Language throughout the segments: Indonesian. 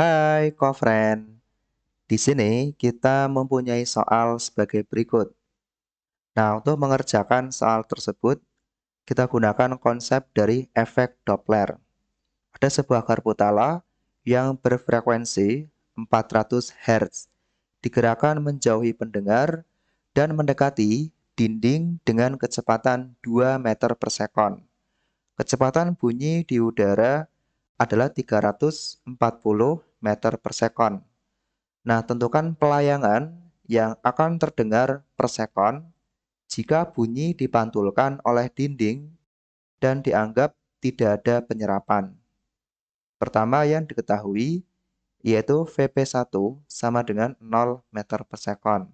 Hai, kofriend. Di sini kita mempunyai soal sebagai berikut. Nah, untuk mengerjakan soal tersebut, kita gunakan konsep dari efek Doppler. Ada sebuah karputala yang berfrekuensi 400 Hz, digerakkan menjauhi pendengar dan mendekati dinding dengan kecepatan 2 meter per sekon. Kecepatan bunyi di udara adalah 340 meter per second. Nah, tentukan pelayangan yang akan terdengar per second jika bunyi dipantulkan oleh dinding dan dianggap tidak ada penyerapan. Pertama yang diketahui yaitu VP1 sama dengan 0 meter per second.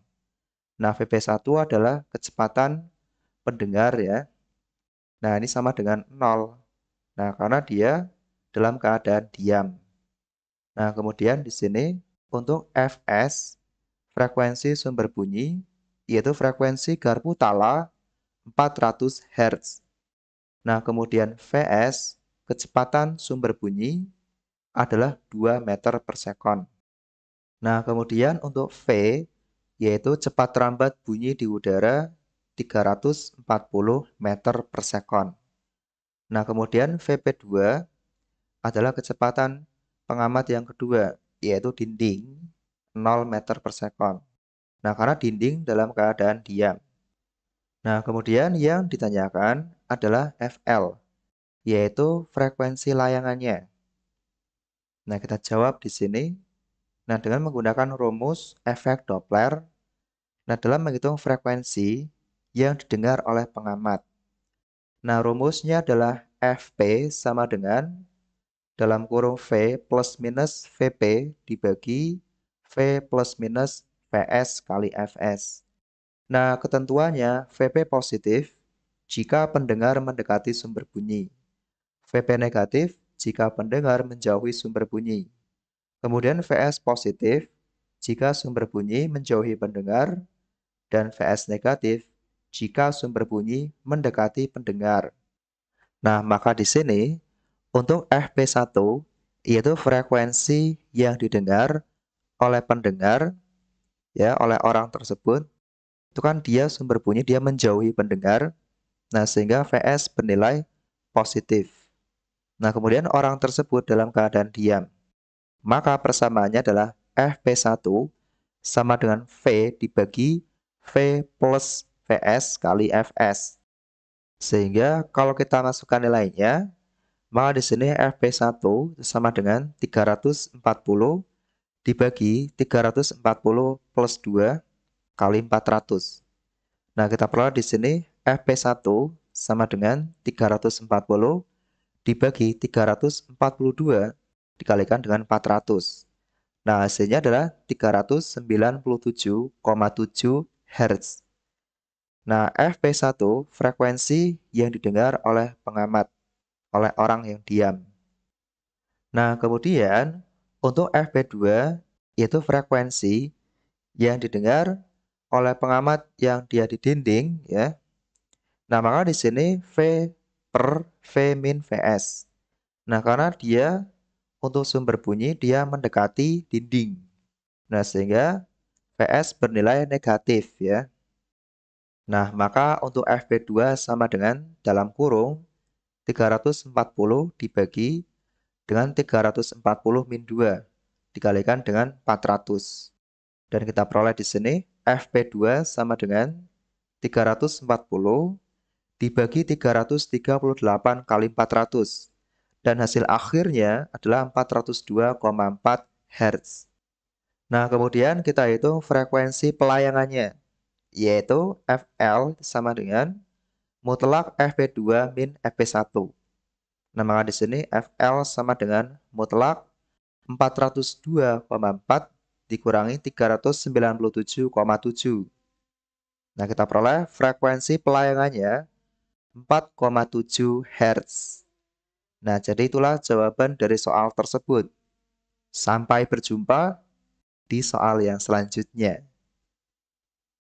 Nah, VP1 adalah kecepatan pendengar ya. Nah, ini sama dengan 0. Nah, karena dia dalam keadaan diam. Nah, kemudian di sini untuk Fs, frekuensi sumber bunyi, yaitu frekuensi garpu tala 400 Hz. Nah, kemudian Vs, kecepatan sumber bunyi, adalah 2 meter per second Nah, kemudian untuk V, yaitu cepat rambat bunyi di udara 340 meter per second Nah, kemudian VP2 adalah kecepatan pengamat yang kedua, yaitu dinding 0 meter per sekon. Nah, karena dinding dalam keadaan diam. Nah, kemudian yang ditanyakan adalah FL, yaitu frekuensi layangannya. Nah, kita jawab di sini. Nah, dengan menggunakan rumus efek Doppler, nah dalam menghitung frekuensi yang didengar oleh pengamat. Nah, rumusnya adalah FP sama dengan dalam kurung V plus minus VP dibagi V plus minus PS kali FS. Nah, ketentuannya VP positif jika pendengar mendekati sumber bunyi. VP negatif jika pendengar menjauhi sumber bunyi. Kemudian VS positif jika sumber bunyi menjauhi pendengar dan VS negatif jika sumber bunyi mendekati pendengar. Nah, maka di sini untuk FP1 yaitu frekuensi yang didengar oleh pendengar ya oleh orang tersebut itu kan dia sumber bunyi dia menjauhi pendengar. Nah, sehingga VS bernilai positif. Nah, kemudian orang tersebut dalam keadaan diam. Maka persamaannya adalah FP1 sama dengan V dibagi V plus VS kali FS. Sehingga kalau kita masukkan nilainya, maka di sini FP1 sama dengan 340 dibagi 340 plus 2 kali 400. Nah, kita peroleh di sini FP1 sama dengan 340 dibagi 342 dikalikan dengan 400. Nah, hasilnya adalah 397,7 Hz. Nah, FP1 frekuensi yang didengar oleh pengamat oleh orang yang diam. Nah, kemudian untuk FP2 yaitu frekuensi yang didengar oleh pengamat yang dia di dinding ya. Nah, maka di sini V per V min VS. Nah, karena dia untuk sumber bunyi dia mendekati dinding. Nah, sehingga VS bernilai negatif ya. Nah, maka untuk FP2 sama dengan dalam kurung 340 dibagi dengan 340 min 2 dikalikan dengan 400. Dan kita peroleh di sini FP2 sama dengan 340 dibagi 338 kali 400. Dan hasil akhirnya adalah 402,4 Hz. Nah, kemudian kita hitung frekuensi pelayangannya, yaitu FL sama dengan mutlak FP2 min FP1. Nah, maka di sini FL sama dengan mutlak 402,4 dikurangi 397,7. Nah, kita peroleh frekuensi pelayangannya 4,7 Hz. Nah, jadi itulah jawaban dari soal tersebut. Sampai berjumpa di soal yang selanjutnya.